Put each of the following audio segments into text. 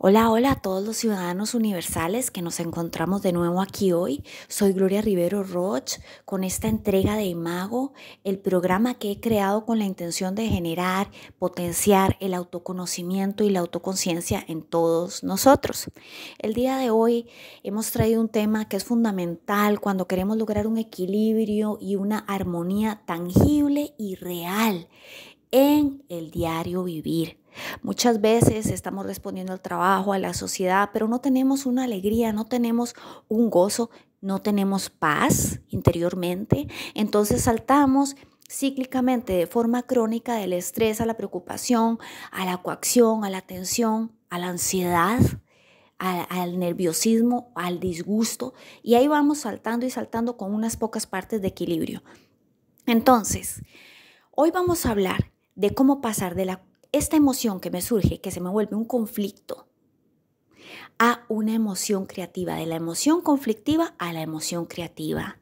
Hola, hola a todos los ciudadanos universales que nos encontramos de nuevo aquí hoy. Soy Gloria Rivero Roch con esta entrega de Imago, el programa que he creado con la intención de generar, potenciar el autoconocimiento y la autoconciencia en todos nosotros. El día de hoy hemos traído un tema que es fundamental cuando queremos lograr un equilibrio y una armonía tangible y real en el diario vivir. Muchas veces estamos respondiendo al trabajo, a la sociedad, pero no tenemos una alegría, no tenemos un gozo, no tenemos paz interiormente. Entonces saltamos cíclicamente, de forma crónica, del estrés a la preocupación, a la coacción, a la tensión, a la ansiedad. Al, nerviosismo, al disgusto, y ahí vamos saltando y saltando con unas pocas partes de equilibrio. Entonces, hoy vamos a hablar de cómo pasar de la, esta emoción que me surge, que se me vuelve un conflicto, a una emoción creativa, de la emoción conflictiva a la emoción creativa.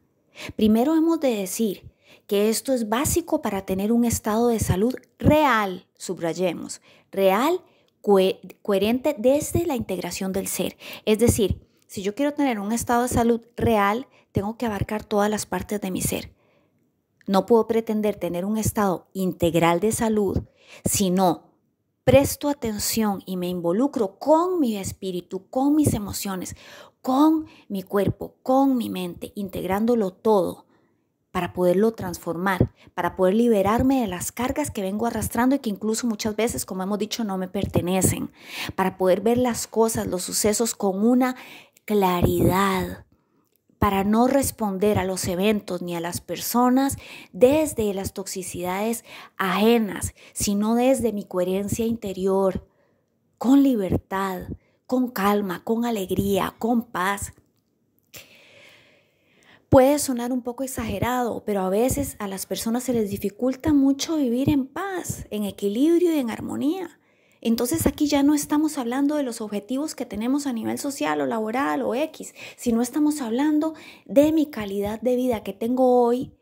Primero hemos de decir que esto es básico para tener un estado de salud real, subrayemos, real, coherente desde la integración del ser. Es decir, si yo quiero tener un estado de salud real, tengo que abarcar todas las partes de mi ser. No puedo pretender tener un estado integral de salud si no presto atención y me involucro con mi espíritu, con mis emociones, con mi cuerpo, con mi mente, integrándolo todo para poderlo transformar, para poder liberarme de las cargas que vengo arrastrando y que incluso muchas veces, como hemos dicho, no me pertenecen, para poder ver las cosas, los sucesos con una claridad, para no responder a los eventos ni a las personas desde las toxicidades ajenas, sino desde mi coherencia interior, con libertad, con calma, con alegría, con paz. Puede sonar un poco exagerado, pero a veces a las personas se les dificulta mucho vivir en paz, en equilibrio y en armonía. Entonces aquí ya no estamos hablando de los objetivos que tenemos a nivel social o laboral o X, sino estamos hablando de mi calidad de vida que tengo hoy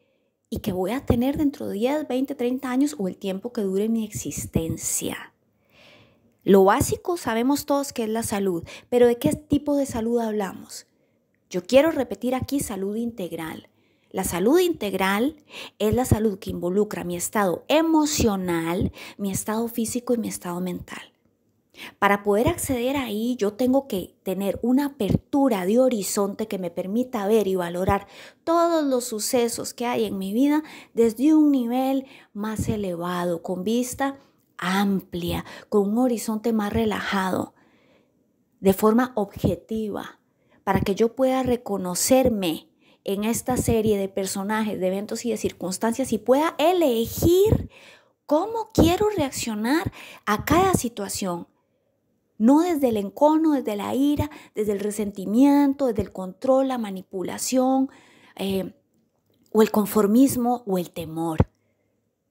y que voy a tener dentro de 10, 20, 30 años o el tiempo que dure mi existencia. Lo básico sabemos todos que es la salud, pero ¿de qué tipo de salud hablamos? Yo quiero repetir aquí salud integral. La salud integral es la salud que involucra mi estado emocional, mi estado físico y mi estado mental. Para poder acceder ahí, yo tengo que tener una apertura de horizonte que me permita ver y valorar todos los sucesos que hay en mi vida desde un nivel más elevado, con vista amplia, con un horizonte más relajado, de forma objetiva, para que yo pueda reconocerme en esta serie de personajes, de eventos y de circunstancias y pueda elegir cómo quiero reaccionar a cada situación. No desde el encono, desde la ira, desde el resentimiento, desde el control, la manipulación eh, o el conformismo o el temor.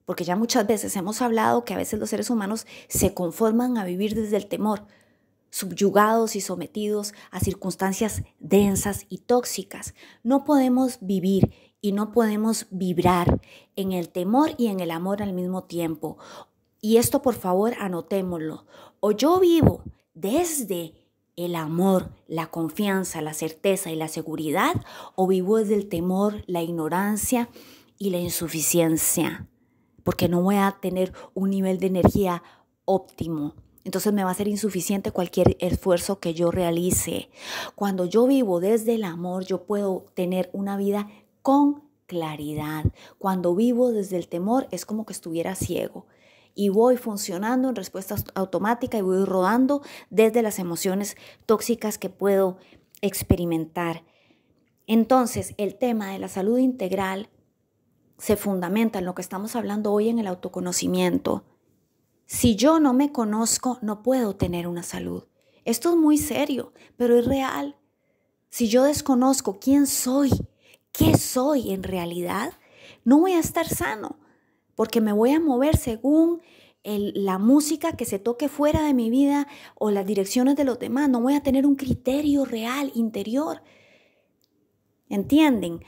Porque ya muchas veces hemos hablado que a veces los seres humanos se conforman a vivir desde el temor subyugados y sometidos a circunstancias densas y tóxicas. No podemos vivir y no podemos vibrar en el temor y en el amor al mismo tiempo. Y esto por favor anotémoslo. O yo vivo desde el amor, la confianza, la certeza y la seguridad, o vivo desde el temor, la ignorancia y la insuficiencia, porque no voy a tener un nivel de energía óptimo entonces me va a ser insuficiente cualquier esfuerzo que yo realice. Cuando yo vivo desde el amor, yo puedo tener una vida con claridad. Cuando vivo desde el temor, es como que estuviera ciego. Y voy funcionando en respuesta automática y voy rodando desde las emociones tóxicas que puedo experimentar. Entonces, el tema de la salud integral se fundamenta en lo que estamos hablando hoy en el autoconocimiento si yo no me conozco, no puedo tener una salud. Esto es muy serio, pero es real. Si yo desconozco quién soy, qué soy en realidad, no voy a estar sano, porque me voy a mover según la música que se toque fuera de mi vida o las direcciones de los demás. No voy a tener un criterio real interior. ¿Entienden?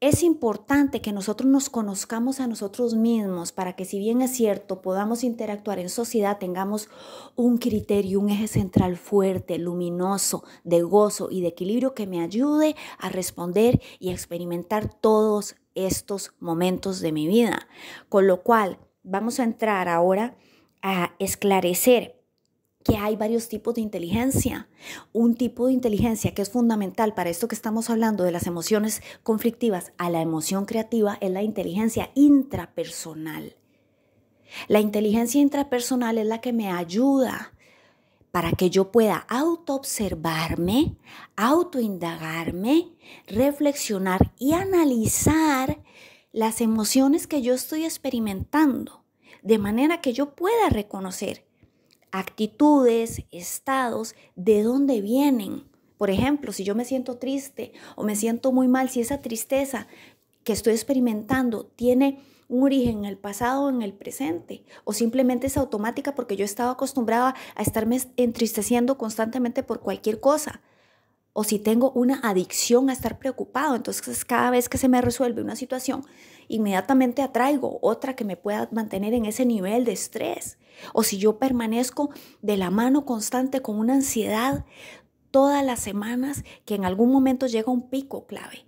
Es importante que nosotros nos conozcamos a nosotros mismos para que si bien es cierto podamos interactuar en sociedad, tengamos un criterio, un eje central fuerte, luminoso, de gozo y de equilibrio que me ayude a responder y a experimentar todos estos momentos de mi vida. Con lo cual, vamos a entrar ahora a esclarecer que hay varios tipos de inteligencia. Un tipo de inteligencia que es fundamental para esto que estamos hablando de las emociones conflictivas a la emoción creativa es la inteligencia intrapersonal. La inteligencia intrapersonal es la que me ayuda para que yo pueda autoobservarme, autoindagarme, reflexionar y analizar las emociones que yo estoy experimentando, de manera que yo pueda reconocer actitudes, estados, de dónde vienen. Por ejemplo, si yo me siento triste o me siento muy mal, si esa tristeza que estoy experimentando tiene un origen en el pasado o en el presente, o simplemente es automática porque yo estaba acostumbrada a estarme entristeciendo constantemente por cualquier cosa, o si tengo una adicción a estar preocupado, entonces cada vez que se me resuelve una situación inmediatamente atraigo otra que me pueda mantener en ese nivel de estrés. O si yo permanezco de la mano constante con una ansiedad todas las semanas que en algún momento llega un pico clave.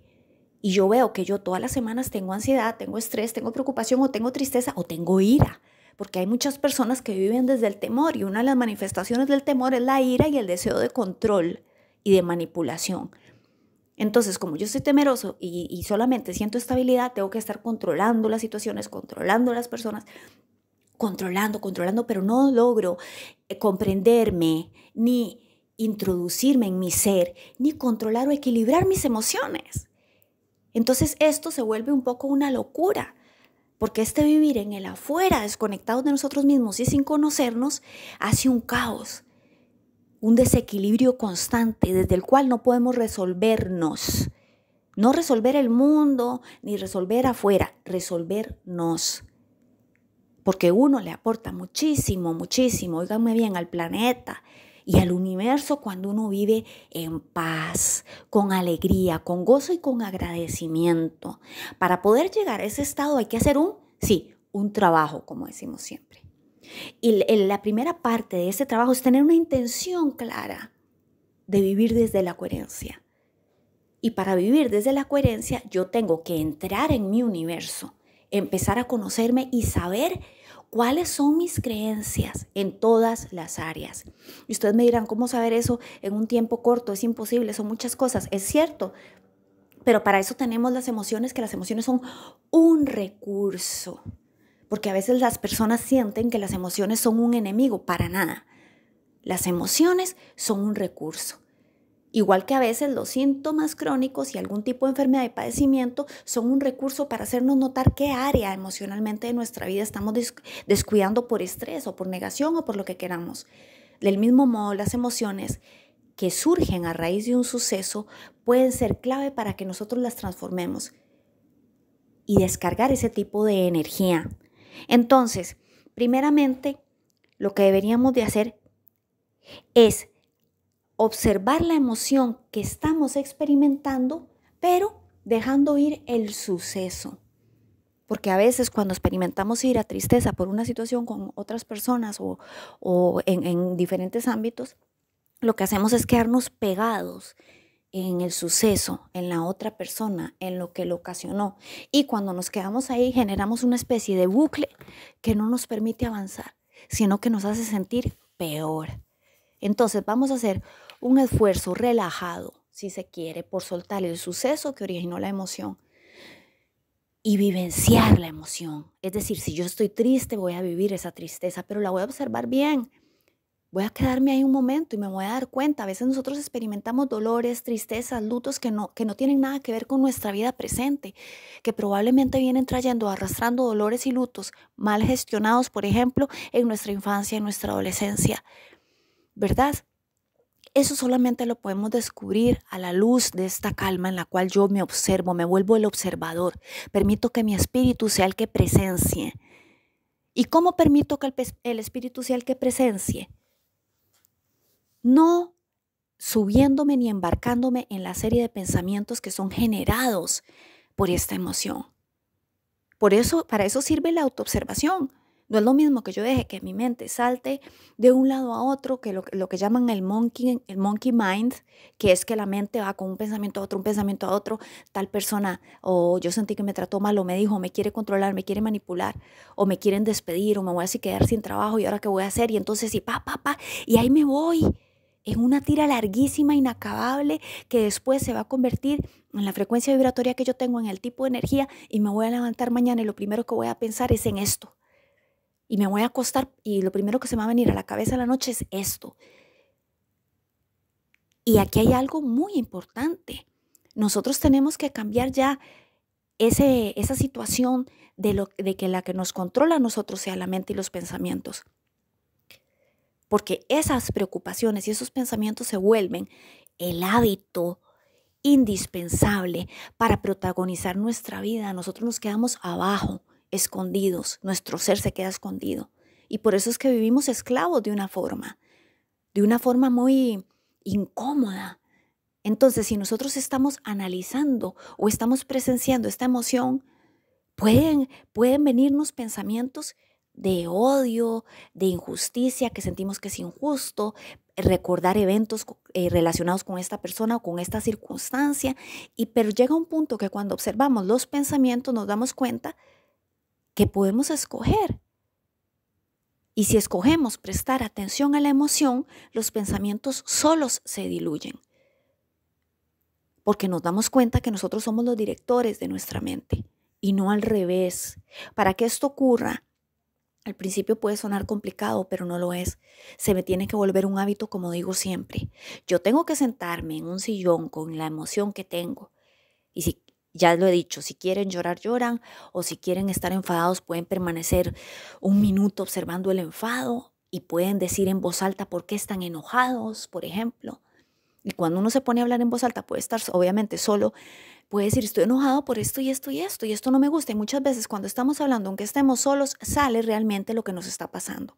Y yo veo que yo todas las semanas tengo ansiedad, tengo estrés, tengo preocupación o tengo tristeza o tengo ira porque hay muchas personas que viven desde el temor y una de las manifestaciones del temor es la ira y el deseo de control y de manipulación. Entonces, como yo soy temeroso y, solamente siento estabilidad, tengo que estar controlando las situaciones, controlando las personas, controlando, controlando, pero no logro eh, comprenderme ni introducirme en mi ser, ni controlar o equilibrar mis emociones. Entonces esto se vuelve un poco una locura, porque este vivir en el afuera, desconectado de nosotros mismos y sin conocernos, hace un caos un desequilibrio constante desde el cual no podemos resolvernos. No resolver el mundo ni resolver afuera, resolvernos. Porque uno le aporta muchísimo, muchísimo, oiganme bien, al planeta y al universo cuando uno vive en paz, con alegría, con gozo y con agradecimiento. Para poder llegar a ese estado hay que hacer un, sí, un trabajo, como decimos siempre. Y la primera parte de este trabajo es tener una intención clara de vivir desde la coherencia. Y para vivir desde la coherencia yo tengo que entrar en mi universo, empezar a conocerme y saber cuáles son mis creencias en todas las áreas. Y ustedes me dirán, ¿cómo saber eso en un tiempo corto? Es imposible, son muchas cosas. Es cierto, pero para eso tenemos las emociones, que las emociones son un recurso porque a veces las personas sienten que las emociones son un enemigo, para nada. Las emociones son un recurso. Igual que a veces los síntomas crónicos y algún tipo de enfermedad y padecimiento son un recurso para hacernos notar qué área emocionalmente de nuestra vida estamos descuidando por estrés o por negación o por lo que queramos. Del mismo modo, las emociones que surgen a raíz de un suceso pueden ser clave para que nosotros las transformemos y descargar ese tipo de energía entonces, primeramente, lo que deberíamos de hacer es observar la emoción que estamos experimentando, pero dejando ir el suceso. Porque a veces cuando experimentamos ir a tristeza por una situación con otras personas o, en, en diferentes ámbitos, lo que hacemos es quedarnos pegados en el suceso, en la otra persona, en lo que lo ocasionó. Y cuando nos quedamos ahí generamos una especie de bucle que no nos permite avanzar, sino que nos hace sentir peor. Entonces vamos a hacer un esfuerzo relajado, si se quiere, por soltar el suceso que originó la emoción y vivenciar la emoción. Es decir, si yo estoy triste, voy a vivir esa tristeza, pero la voy a observar bien voy a quedarme ahí un momento y me voy a dar cuenta. A veces nosotros experimentamos dolores, tristezas, lutos que no, tienen nada que ver con nuestra vida presente, que probablemente vienen trayendo, arrastrando dolores y lutos mal gestionados, por ejemplo, en nuestra infancia, en nuestra adolescencia. ¿Verdad? Eso solamente lo podemos descubrir a la luz de esta calma en la cual yo me observo, me vuelvo el observador. Permito que mi espíritu sea el que presencie. ¿Y cómo permito que el, el espíritu sea el que presencie? no subiéndome ni embarcándome en la serie de pensamientos que son generados por esta emoción. Por eso, para eso sirve la autoobservación. No es lo mismo que yo deje que mi mente salte de un lado a otro, que lo, que llaman el monkey, el monkey mind, que es que la mente va con un pensamiento a otro, un pensamiento a otro, tal persona, o yo sentí que me trató mal, o me dijo, me quiere controlar, me quiere manipular, o me quieren despedir, o me voy a así quedar sin trabajo, y ahora qué voy a hacer, y entonces, y pa, pa, pa, y ahí me voy en una tira larguísima, inacabable, que después se va a convertir en la frecuencia vibratoria que yo tengo, en el tipo de energía, y me voy a levantar mañana y lo primero que voy a pensar es en esto. Y me voy a acostar y lo primero que se me va a venir a la cabeza la noche es esto. Y aquí hay algo muy importante. Nosotros tenemos que cambiar ya ese, esa situación de, lo, de que la que nos controla a nosotros sea la mente y los pensamientos porque esas preocupaciones y esos pensamientos se vuelven el hábito indispensable para protagonizar nuestra vida. Nosotros nos quedamos abajo, escondidos, nuestro ser se queda escondido. Y por eso es que vivimos esclavos de una forma, de una forma muy incómoda. Entonces, si nosotros estamos analizando o estamos presenciando esta emoción, pueden, pueden venirnos pensamientos de odio, de injusticia, que sentimos que es injusto, recordar eventos eh, relacionados con esta persona o con esta circunstancia, y pero llega un punto que cuando observamos los pensamientos nos damos cuenta que podemos escoger. Y si escogemos prestar atención a la emoción, los pensamientos solos se diluyen, porque nos damos cuenta que nosotros somos los directores de nuestra mente y no al revés. Para que esto ocurra, al principio puede sonar complicado, pero no lo es. Se me tiene que volver un hábito, como digo siempre. Yo tengo que sentarme en un sillón con la emoción que tengo. Y si ya lo he dicho, si quieren llorar, lloran, o si quieren estar enfadados, pueden permanecer un minuto observando el enfado y pueden decir en voz alta por qué están enojados, por ejemplo. Y cuando uno se pone a hablar en voz alta, puede estar obviamente solo, puede decir, estoy enojado por esto y esto y esto, y esto no me gusta. Y muchas veces cuando estamos hablando, aunque estemos solos, sale realmente lo que nos está pasando.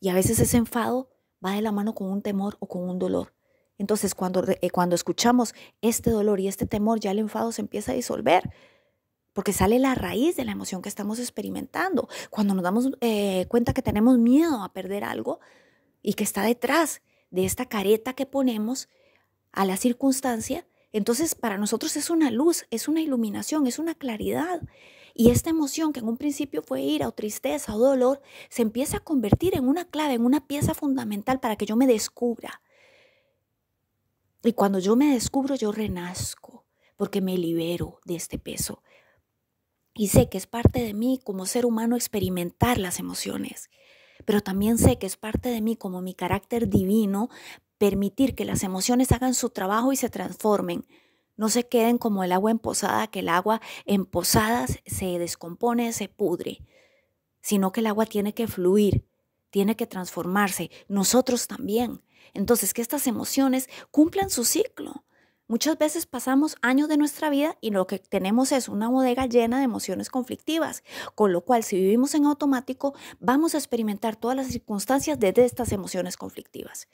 Y a veces ese enfado va de la mano con un temor o con un dolor. Entonces, cuando, eh, cuando escuchamos este dolor y este temor, ya el enfado se empieza a disolver, porque sale la raíz de la emoción que estamos experimentando. Cuando nos damos eh, cuenta que tenemos miedo a perder algo y que está detrás de esta careta que ponemos a la circunstancia, entonces, para nosotros es una luz, es una iluminación, es una claridad. Y esta emoción que en un principio fue ira o tristeza o dolor, se empieza a convertir en una clave, en una pieza fundamental para que yo me descubra. Y cuando yo me descubro, yo renazco, porque me libero de este peso. Y sé que es parte de mí como ser humano experimentar las emociones, pero también sé que es parte de mí como mi carácter divino permitir que las emociones hagan su trabajo y se transformen. No se queden como el agua en posada, que el agua en posadas se descompone, se pudre, sino que el agua tiene que fluir, tiene que transformarse, nosotros también. Entonces, que estas emociones cumplan su ciclo. Muchas veces pasamos años de nuestra vida y lo que tenemos es una bodega llena de emociones conflictivas, con lo cual si vivimos en automático vamos a experimentar todas las circunstancias desde estas emociones conflictivas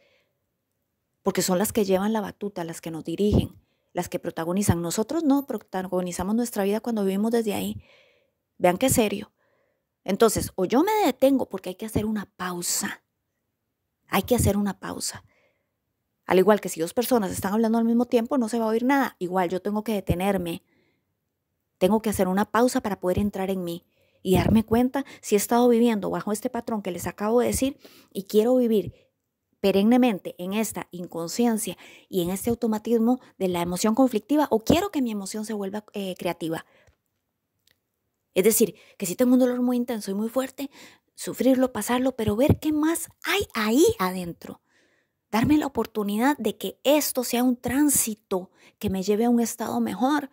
porque son las que llevan la batuta, las que nos dirigen, las que protagonizan. Nosotros no protagonizamos nuestra vida cuando vivimos desde ahí. Vean qué serio. Entonces, o yo me detengo porque hay que hacer una pausa. Hay que hacer una pausa. Al igual que si dos personas están hablando al mismo tiempo, no se va a oír nada. Igual yo tengo que detenerme. Tengo que hacer una pausa para poder entrar en mí y darme cuenta si he estado viviendo bajo este patrón que les acabo de decir y quiero vivir perennemente en esta inconsciencia y en este automatismo de la emoción conflictiva o quiero que mi emoción se vuelva eh, creativa. Es decir, que si tengo un dolor muy intenso y muy fuerte, sufrirlo, pasarlo, pero ver qué más hay ahí adentro. Darme la oportunidad de que esto sea un tránsito que me lleve a un estado mejor,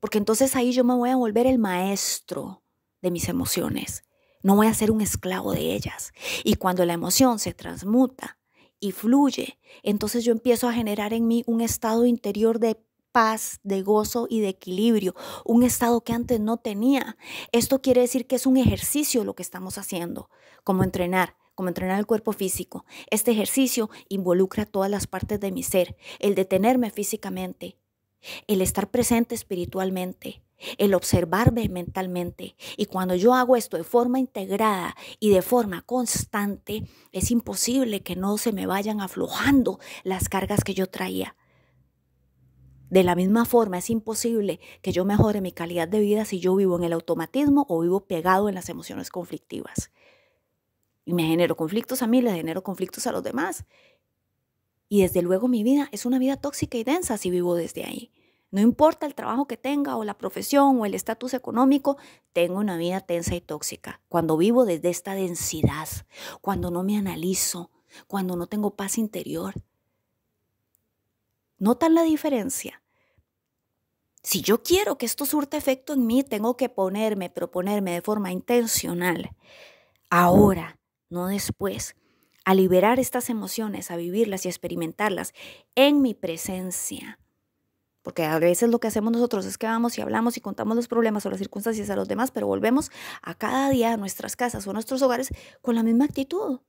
porque entonces ahí yo me voy a volver el maestro de mis emociones. No voy a ser un esclavo de ellas. Y cuando la emoción se transmuta y fluye. Entonces yo empiezo a generar en mí un estado interior de paz, de gozo y de equilibrio, un estado que antes no tenía. Esto quiere decir que es un ejercicio lo que estamos haciendo, como entrenar como entrenar el cuerpo físico. Este ejercicio involucra todas las partes de mi ser, el detenerme físicamente, el estar presente espiritualmente, el observarme mentalmente. Y cuando yo hago esto de forma integrada y de forma constante, es imposible que no se me vayan aflojando las cargas que yo traía. De la misma forma, es imposible que yo mejore mi calidad de vida si yo vivo en el automatismo o vivo pegado en las emociones conflictivas. Y me genero conflictos a mí, le genero conflictos a los demás. Y desde luego mi vida es una vida tóxica y densa si vivo desde ahí. No importa el trabajo que tenga o la profesión o el estatus económico, tengo una vida tensa y tóxica. Cuando vivo desde esta densidad, cuando no me analizo, cuando no tengo paz interior. ¿Notan la diferencia? Si yo quiero que esto surta efecto en mí, tengo que ponerme, proponerme de forma intencional, ahora, no después, a liberar estas emociones, a vivirlas y experimentarlas en mi presencia porque a veces lo que hacemos nosotros es que vamos y hablamos y contamos los problemas o las circunstancias a los demás, pero volvemos a cada día a nuestras casas o a nuestros hogares con la misma actitud.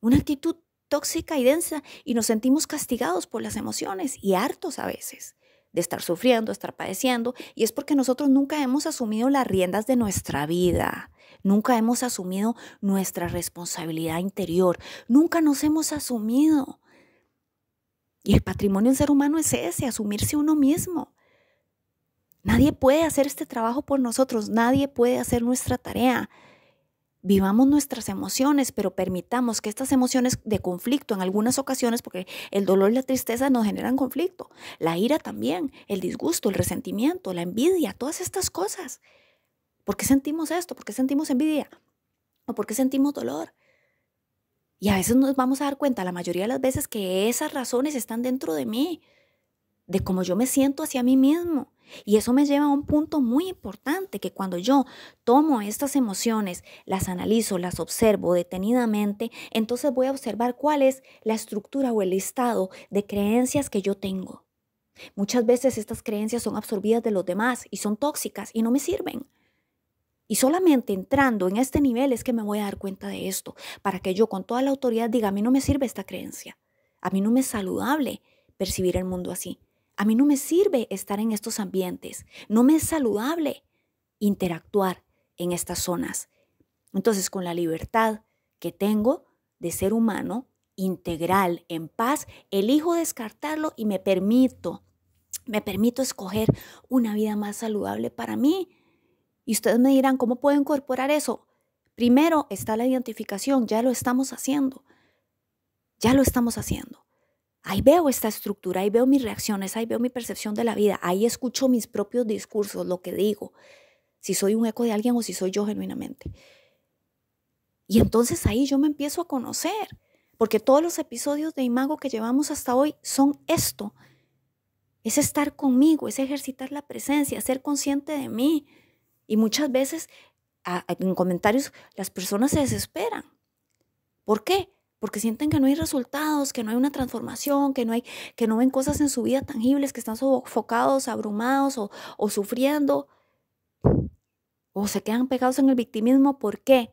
Una actitud tóxica y densa y nos sentimos castigados por las emociones y hartos a veces de estar sufriendo, de estar padeciendo, y es porque nosotros nunca hemos asumido las riendas de nuestra vida, nunca hemos asumido nuestra responsabilidad interior, nunca nos hemos asumido y el patrimonio en ser humano es ese, asumirse uno mismo. Nadie puede hacer este trabajo por nosotros, nadie puede hacer nuestra tarea. Vivamos nuestras emociones, pero permitamos que estas emociones de conflicto en algunas ocasiones, porque el dolor y la tristeza nos generan conflicto, la ira también, el disgusto, el resentimiento, la envidia, todas estas cosas. ¿Por qué sentimos esto? ¿Por qué sentimos envidia? ¿O por qué sentimos dolor? Y a veces nos vamos a dar cuenta, la mayoría de las veces, que esas razones están dentro de mí, de cómo yo me siento hacia mí mismo. Y eso me lleva a un punto muy importante, que cuando yo tomo estas emociones, las analizo, las observo detenidamente, entonces voy a observar cuál es la estructura o el listado de creencias que yo tengo. Muchas veces estas creencias son absorbidas de los demás y son tóxicas y no me sirven. Y solamente entrando en este nivel es que me voy a dar cuenta de esto, para que yo con toda la autoridad diga, a mí no me sirve esta creencia, a mí no me es saludable percibir el mundo así, a mí no me sirve estar en estos ambientes, no me es saludable interactuar en estas zonas. Entonces, con la libertad que tengo de ser humano, integral, en paz, elijo descartarlo y me permito, me permito escoger una vida más saludable para mí y ustedes me dirán, ¿cómo puedo incorporar eso? Primero está la identificación, ya lo estamos haciendo. Ya lo estamos haciendo. Ahí veo esta estructura, ahí veo mis reacciones, ahí veo mi percepción de la vida, ahí escucho mis propios discursos, lo que digo, si soy un eco de alguien o si soy yo genuinamente. Y entonces ahí yo me empiezo a conocer, porque todos los episodios de Imago que llevamos hasta hoy son esto, es estar conmigo, es ejercitar la presencia, ser consciente de mí, y muchas veces en comentarios las personas se desesperan. ¿Por qué? Porque sienten que no hay resultados, que no hay una transformación, que no, hay, que no ven cosas en su vida tangibles, que están sofocados, abrumados o, o sufriendo. O se quedan pegados en el victimismo. ¿Por qué?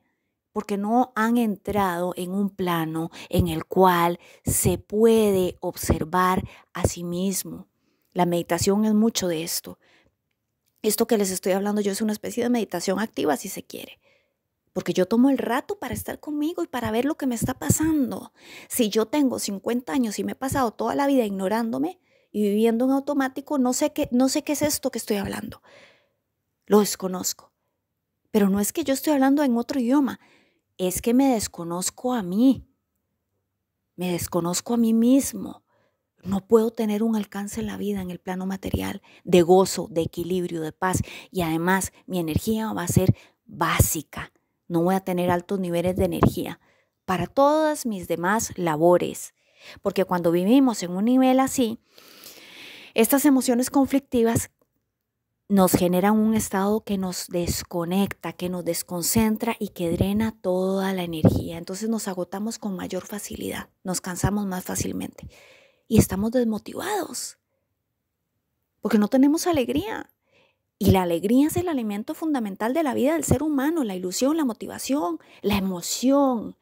porque no han entrado en un plano en el cual se puede observar a sí mismo. La meditación es mucho de esto. Esto que les estoy hablando yo es una especie de meditación activa, si se quiere porque yo tomo el rato para estar conmigo y para ver lo que me está pasando. Si yo tengo 50 años y me he pasado toda la vida ignorándome y viviendo en automático, no sé qué, no sé qué es esto que estoy hablando. Lo desconozco. Pero no es que yo estoy hablando en otro idioma, es que me desconozco a mí. Me desconozco a mí mismo. No puedo tener un alcance en la vida, en el plano material, de gozo, de equilibrio, de paz. Y además mi energía va a ser básica. No voy a tener altos niveles de energía para todas mis demás labores. Porque cuando vivimos en un nivel así, estas emociones conflictivas nos generan un estado que nos desconecta, que nos desconcentra y que drena toda la energía. Entonces nos agotamos con mayor facilidad, nos cansamos más fácilmente y estamos desmotivados porque no tenemos alegría. Y la alegría es el alimento fundamental de la vida del ser humano, la ilusión, la motivación, la emoción.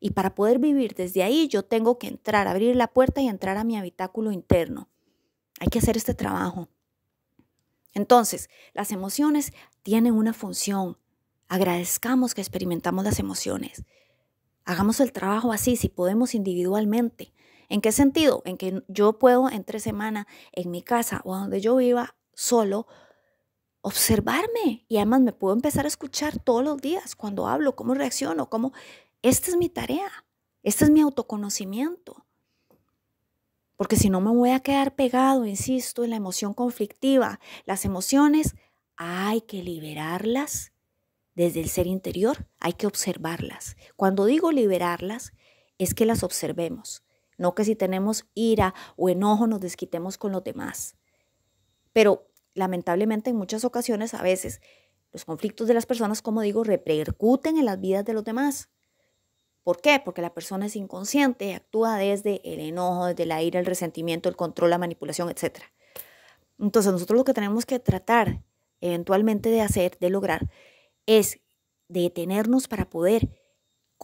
Y para poder vivir desde ahí yo tengo que entrar, abrir la puerta y entrar a mi habitáculo interno. Hay que hacer este trabajo. Entonces, las emociones tienen una función. Agradezcamos que experimentamos las emociones. Hagamos el trabajo así, si podemos individualmente. ¿En qué sentido? En que yo puedo entre semana en mi casa o donde yo viva solo observarme y además me puedo empezar a escuchar todos los días cuando hablo, cómo reacciono, cómo... Esta es mi tarea, este es mi autoconocimiento. Porque si no me voy a quedar pegado, insisto, en la emoción conflictiva. Las emociones hay que liberarlas desde el ser interior, hay que observarlas. Cuando digo liberarlas, es que las observemos, no que si tenemos ira o enojo nos desquitemos con los demás. Pero lamentablemente en muchas ocasiones a veces los conflictos de las personas, como digo, repercuten en las vidas de los demás. ¿Por qué? Porque la persona es inconsciente actúa desde el enojo, desde la ira, el resentimiento, el control, la manipulación, etc. Entonces nosotros lo que tenemos que tratar eventualmente de hacer, de lograr, es detenernos para poder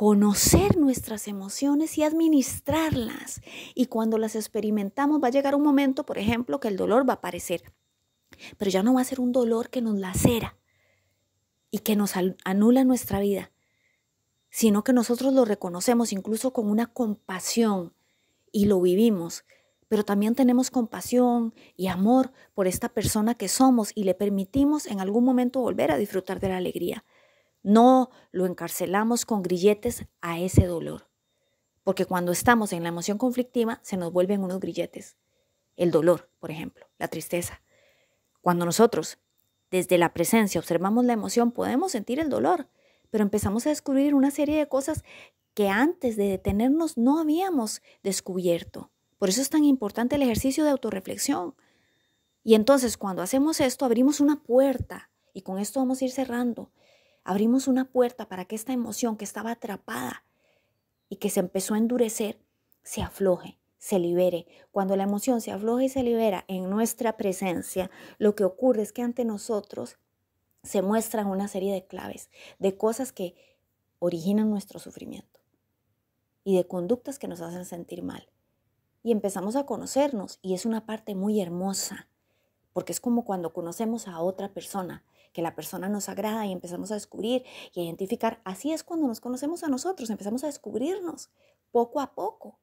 conocer nuestras emociones y administrarlas. Y cuando las experimentamos va a llegar un momento, por ejemplo, que el dolor va a aparecer, pero ya no va a ser un dolor que nos lacera y que nos anula nuestra vida, sino que nosotros lo reconocemos incluso con una compasión y lo vivimos. Pero también tenemos compasión y amor por esta persona que somos y le permitimos en algún momento volver a disfrutar de la alegría. No lo encarcelamos con grilletes a ese dolor. Porque cuando estamos en la emoción conflictiva, se nos vuelven unos grilletes. El dolor, por ejemplo, la tristeza. Cuando nosotros, desde la presencia, observamos la emoción, podemos sentir el dolor, pero empezamos a descubrir una serie de cosas que antes de detenernos no habíamos descubierto. Por eso es tan importante el ejercicio de autorreflexión. Y entonces cuando hacemos esto, abrimos una puerta y con esto vamos a ir cerrando Abrimos una puerta para que esta emoción que estaba atrapada y que se empezó a endurecer se afloje, se libere. Cuando la emoción se afloja y se libera en nuestra presencia, lo que ocurre es que ante nosotros se muestran una serie de claves, de cosas que originan nuestro sufrimiento y de conductas que nos hacen sentir mal. Y empezamos a conocernos y es una parte muy hermosa, porque es como cuando conocemos a otra persona, que la persona nos agrada y empezamos a descubrir y a identificar. Así es cuando nos conocemos a nosotros, empezamos a descubrirnos poco a poco.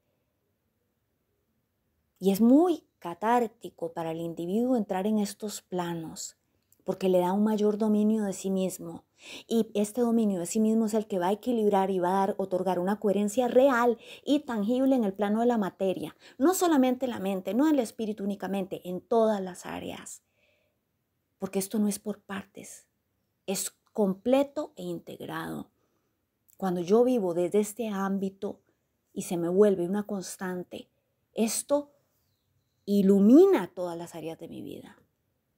Y es muy catártico para el individuo entrar en estos planos, porque le da un mayor dominio de sí mismo. Y este dominio de sí mismo es el que va a equilibrar y va a dar, otorgar una coherencia real y tangible en el plano de la materia, no solamente en la mente, no en el espíritu únicamente, en todas las áreas porque esto no es por partes, es completo e integrado. Cuando yo vivo desde este ámbito y se me vuelve una constante, esto ilumina todas las áreas de mi vida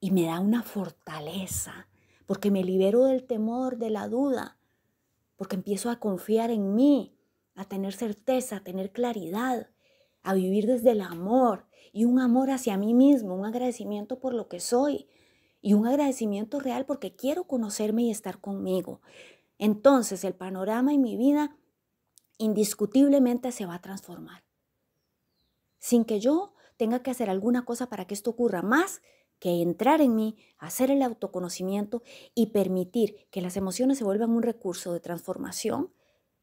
y me da una fortaleza, porque me libero del temor, de la duda, porque empiezo a confiar en mí, a tener certeza, a tener claridad, a vivir desde el amor y un amor hacia mí mismo, un agradecimiento por lo que soy, y un agradecimiento real porque quiero conocerme y estar conmigo. Entonces el panorama en mi vida indiscutiblemente se va a transformar. Sin que yo tenga que hacer alguna cosa para que esto ocurra más que entrar en mí, hacer el autoconocimiento y permitir que las emociones se vuelvan un recurso de transformación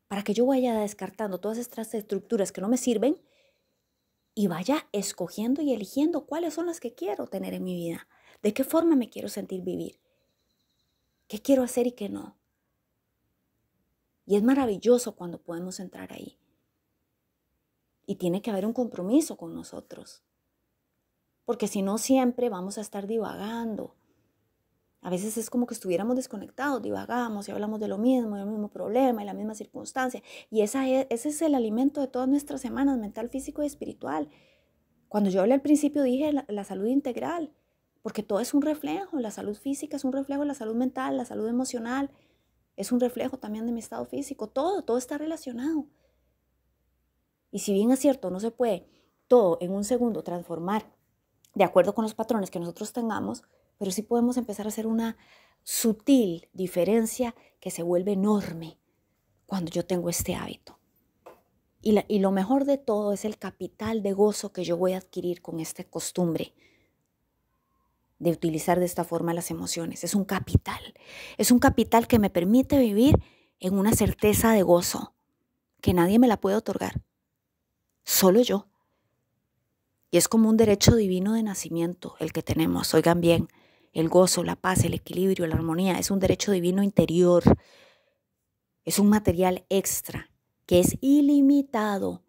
para que yo vaya descartando todas estas estructuras que no me sirven y vaya escogiendo y eligiendo cuáles son las que quiero tener en mi vida. ¿De qué forma me quiero sentir vivir? ¿Qué quiero hacer y qué no? Y es maravilloso cuando podemos entrar ahí. Y tiene que haber un compromiso con nosotros. Porque si no, siempre vamos a estar divagando. A veces es como que estuviéramos desconectados, divagamos y hablamos de lo mismo, del mismo problema y la misma circunstancia. Y esa e, ese es el alimento de todas nuestras semanas, mental, físico y espiritual. Cuando yo hablé al principio dije la salud integral porque todo es un reflejo, la salud física es un reflejo de la salud mental, la salud emocional es un reflejo también de mi estado físico, todo, todo está relacionado. Y si bien es cierto, no se puede todo en un segundo transformar de acuerdo con los patrones que nosotros tengamos, pero sí podemos empezar a hacer una sutil diferencia que se vuelve enorme cuando yo tengo este hábito. Y, y lo mejor de todo es el capital de gozo que yo voy a adquirir con esta costumbre de utilizar de esta forma las emociones. Es un capital. Es un capital que me permite vivir en una certeza de gozo que nadie me la puede otorgar. Solo yo. Y es como un derecho divino de nacimiento el que tenemos. Oigan bien, el gozo, la paz, el equilibrio, la armonía, es un derecho divino interior. Es un material extra que es ilimitado.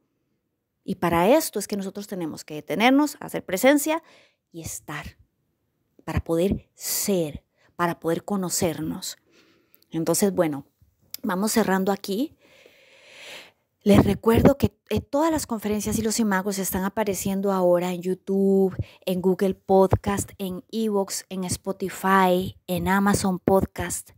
Y para esto es que nosotros tenemos que detenernos, hacer presencia y estar para poder ser, para poder conocernos. Entonces, bueno, vamos cerrando aquí. Les recuerdo que eh, todas las conferencias y los imagos están apareciendo ahora en YouTube, en Google Podcast, en Evox, en Spotify, en Amazon Podcast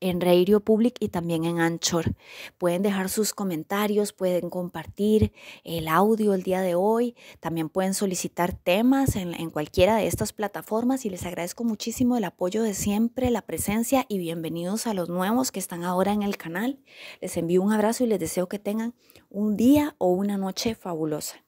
en Radio Public y también en Anchor. Pueden dejar sus comentarios, pueden compartir el audio el día de hoy, también pueden solicitar temas en, en, cualquiera de estas plataformas y les agradezco muchísimo el apoyo de siempre, la presencia y bienvenidos a los nuevos que están ahora en el canal. Les envío un abrazo y les deseo que tengan un día o una noche fabulosa.